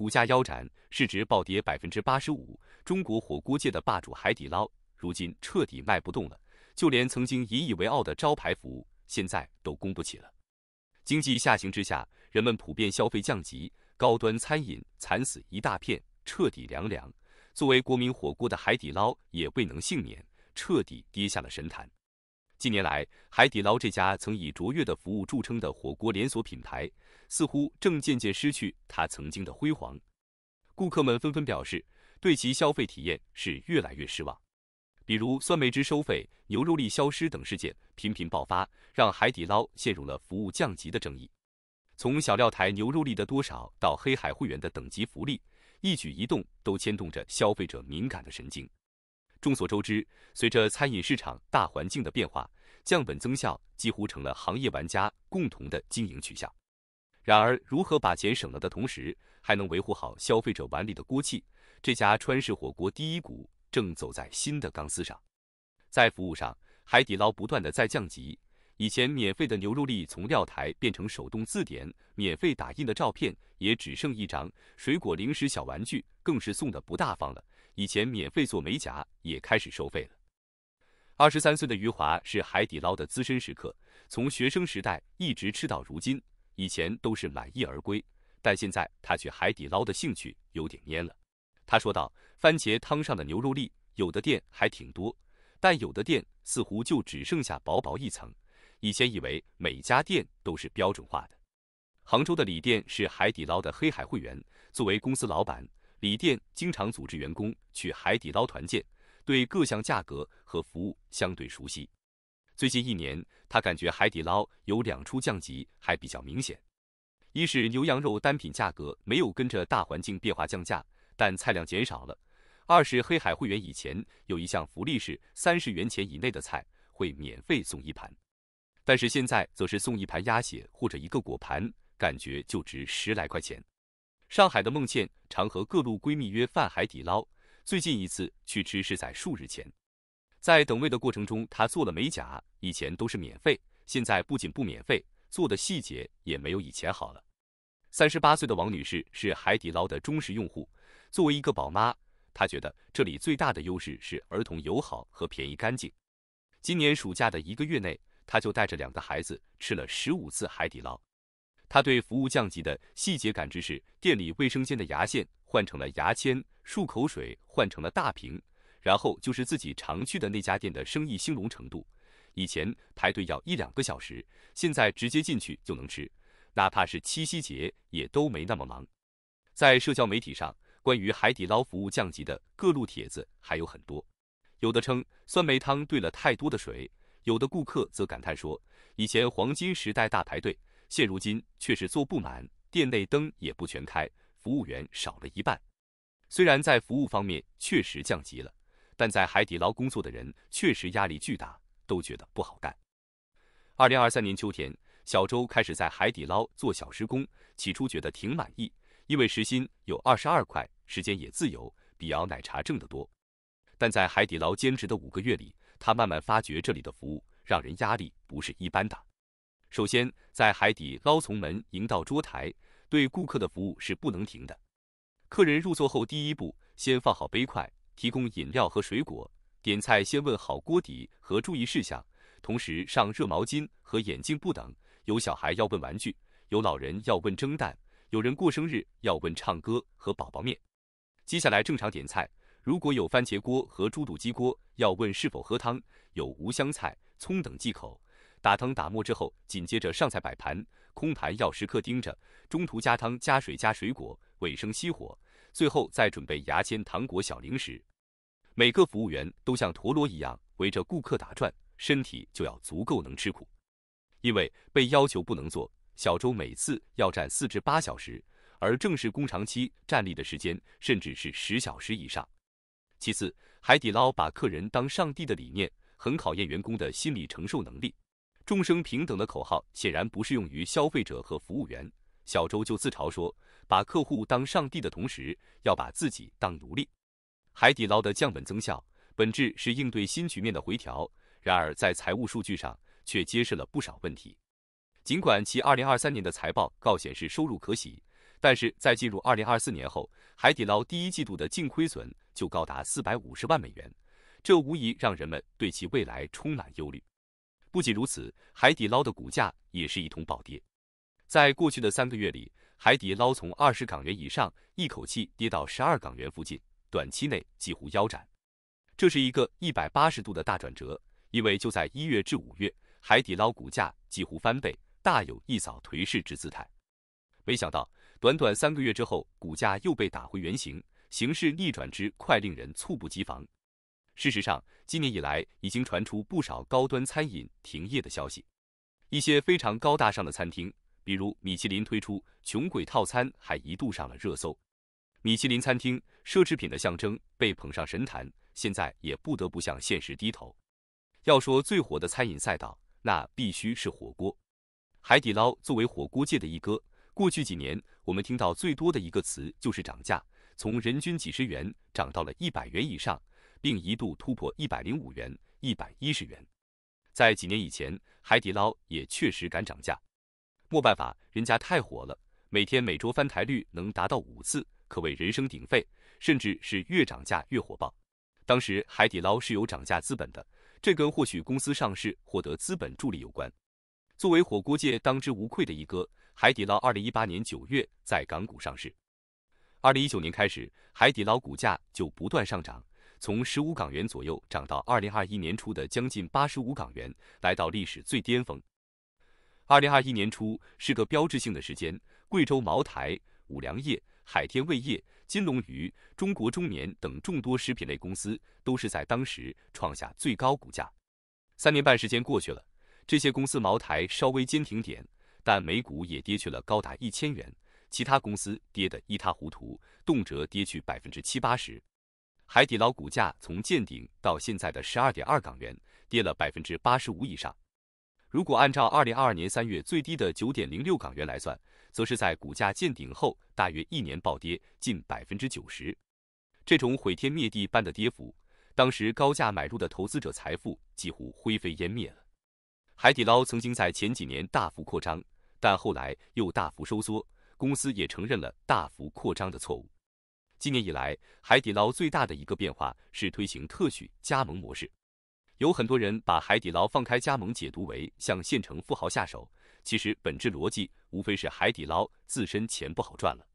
股价腰斩，市值暴跌百分之八十五。中国火锅界的霸主海底捞，如今彻底卖不动了。就连曾经引以为傲的招牌服务，现在都供不起了。经济下行之下，人们普遍消费降级，高端餐饮惨死一大片，彻底凉凉。作为国民火锅的海底捞，也未能幸免，彻底跌下了神坛。近年来，海底捞这家曾以卓越的服务著称的火锅连锁品牌，似乎正渐渐失去它曾经的辉煌。顾客们纷纷表示，对其消费体验是越来越失望。比如，酸梅汁收费、牛肉粒消失等事件频频爆发，让海底捞陷入了服务降级的争议。从小料台牛肉粒的多少，到黑海会员的等级福利，一举一动都牵动着消费者敏感的神经。众所周知，随着餐饮市场大环境的变化，降本增效几乎成了行业玩家共同的经营取向。然而，如何把钱省了的同时，还能维护好消费者碗里的锅气？这家川式火锅第一股正走在新的钢丝上。在服务上，海底捞不断的在降级。以前免费的牛肉粒从料台变成手动字典，免费打印的照片也只剩一张，水果、零食、小玩具更是送的不大方了。以前免费做美甲也开始收费了。二十三岁的余华是海底捞的资深食客，从学生时代一直吃到如今，以前都是满意而归，但现在他去海底捞的兴趣有点蔫了。他说道：“番茄汤上的牛肉粒，有的店还挺多，但有的店似乎就只剩下薄薄一层。以前以为每家店都是标准化的。”杭州的李店是海底捞的黑海会员，作为公司老板，李店经常组织员工去海底捞团建。对各项价格和服务相对熟悉。最近一年，他感觉海底捞有两处降级还比较明显：一是牛羊肉单品价格没有跟着大环境变化降价，但菜量减少了；二是黑海会员以前有一项福利是三十元钱以内的菜会免费送一盘，但是现在则是送一盘鸭血或者一个果盘，感觉就值十来块钱。上海的孟倩常和各路闺蜜约饭海底捞。最近一次去吃是在数日前，在等位的过程中，她做了美甲。以前都是免费，现在不仅不免费，做的细节也没有以前好了。三十八岁的王女士是海底捞的忠实用户。作为一个宝妈，她觉得这里最大的优势是儿童友好和便宜干净。今年暑假的一个月内，她就带着两个孩子吃了十五次海底捞。她对服务降级的细节感知是店里卫生间的牙线。换成了牙签，漱口水换成了大瓶，然后就是自己常去的那家店的生意兴隆程度。以前排队要一两个小时，现在直接进去就能吃，哪怕是七夕节也都没那么忙。在社交媒体上，关于海底捞服务降级的各路帖子还有很多，有的称酸梅汤兑了太多的水，有的顾客则感叹说，以前黄金时代大排队，现如今却是坐不满，店内灯也不全开。服务员少了一半，虽然在服务方面确实降级了，但在海底捞工作的人确实压力巨大，都觉得不好干。二零二三年秋天，小周开始在海底捞做小时工，起初觉得挺满意，因为时薪有二十二块，时间也自由，比熬奶茶挣得多。但在海底捞兼职的五个月里，他慢慢发觉这里的服务让人压力不是一般的。首先，在海底捞从门迎到桌台。对顾客的服务是不能停的。客人入座后，第一步先放好杯筷，提供饮料和水果。点菜先问好锅底和注意事项，同时上热毛巾和眼镜布等。有小孩要问玩具，有老人要问蒸蛋，有人过生日要问唱歌和宝宝面。接下来正常点菜，如果有番茄锅和猪肚鸡锅，要问是否喝汤，有无香菜、葱等忌口。打汤打沫之后，紧接着上菜摆盘，空盘要时刻盯着，中途加汤加水加水果，尾声熄火，最后再准备牙签糖果小零食。每个服务员都像陀螺一样围着顾客打转，身体就要足够能吃苦，因为被要求不能坐，小周每次要站四至八小时，而正式工长期站立的时间甚至是十小时以上。其次，海底捞把客人当上帝的理念，很考验员工的心理承受能力。众生平等的口号显然不适用于消费者和服务员。小周就自嘲说：“把客户当上帝的同时，要把自己当奴隶。”海底捞的降本增效本质是应对新局面的回调，然而在财务数据上却揭示了不少问题。尽管其二零二三年的财报告显示收入可喜，但是在进入二零二四年后，海底捞第一季度的净亏损就高达四百五十万美元，这无疑让人们对其未来充满忧虑。不仅如此，海底捞的股价也是一通暴跌。在过去的三个月里，海底捞从二十港元以上一口气跌到十二港元附近，短期内几乎腰斩。这是一个一百八十度的大转折，因为就在一月至五月，海底捞股价几乎翻倍，大有一扫颓势之姿态。没想到，短短三个月之后，股价又被打回原形，形势逆转之快，令人猝不及防。事实上，今年以来已经传出不少高端餐饮停业的消息。一些非常高大上的餐厅，比如米其林推出“穷鬼套餐”，还一度上了热搜。米其林餐厅，奢侈品的象征，被捧上神坛，现在也不得不向现实低头。要说最火的餐饮赛道，那必须是火锅。海底捞作为火锅界的一哥，过去几年我们听到最多的一个词就是涨价，从人均几十元涨到了一百元以上。并一度突破一百零五元、一百一十元。在几年以前，海底捞也确实敢涨价。没办法，人家太火了，每天每桌翻台率能达到五次，可谓人声鼎沸，甚至是越涨价越火爆。当时海底捞是有涨价资本的，这跟或许公司上市获得资本助力有关。作为火锅界当之无愧的一哥，海底捞二零一八年九月在港股上市，二零一九年开始，海底捞股价就不断上涨。从十五港元左右涨到二零二一年初的将近八十五港元，来到历史最巅峰。二零二一年初是个标志性的时间，贵州茅台、五粮液、海天味业、金龙鱼、中国中年等众多食品类公司都是在当时创下最高股价。三年半时间过去了，这些公司茅台稍微坚挺点，但每股也跌去了高达一千元，其他公司跌得一塌糊涂，动辄跌去百分之七八十。海底捞股价从见顶到现在的十二点二港元，跌了百分之八十五以上。如果按照二零二二年三月最低的九点零六港元来算，则是在股价见顶后大约一年暴跌近百分之九十。这种毁天灭地般的跌幅，当时高价买入的投资者财富几乎灰飞烟灭了。海底捞曾经在前几年大幅扩张，但后来又大幅收缩，公司也承认了大幅扩张的错误。今年以来，海底捞最大的一个变化是推行特许加盟模式。有很多人把海底捞放开加盟解读为向县城富豪下手，其实本质逻辑无非是海底捞自身钱不好赚了。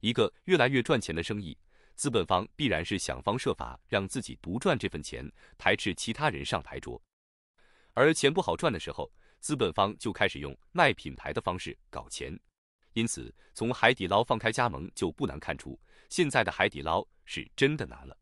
一个越来越赚钱的生意，资本方必然是想方设法让自己独赚这份钱，排斥其他人上牌桌。而钱不好赚的时候，资本方就开始用卖品牌的方式搞钱。因此，从海底捞放开加盟就不难看出。现在的海底捞是真的难了。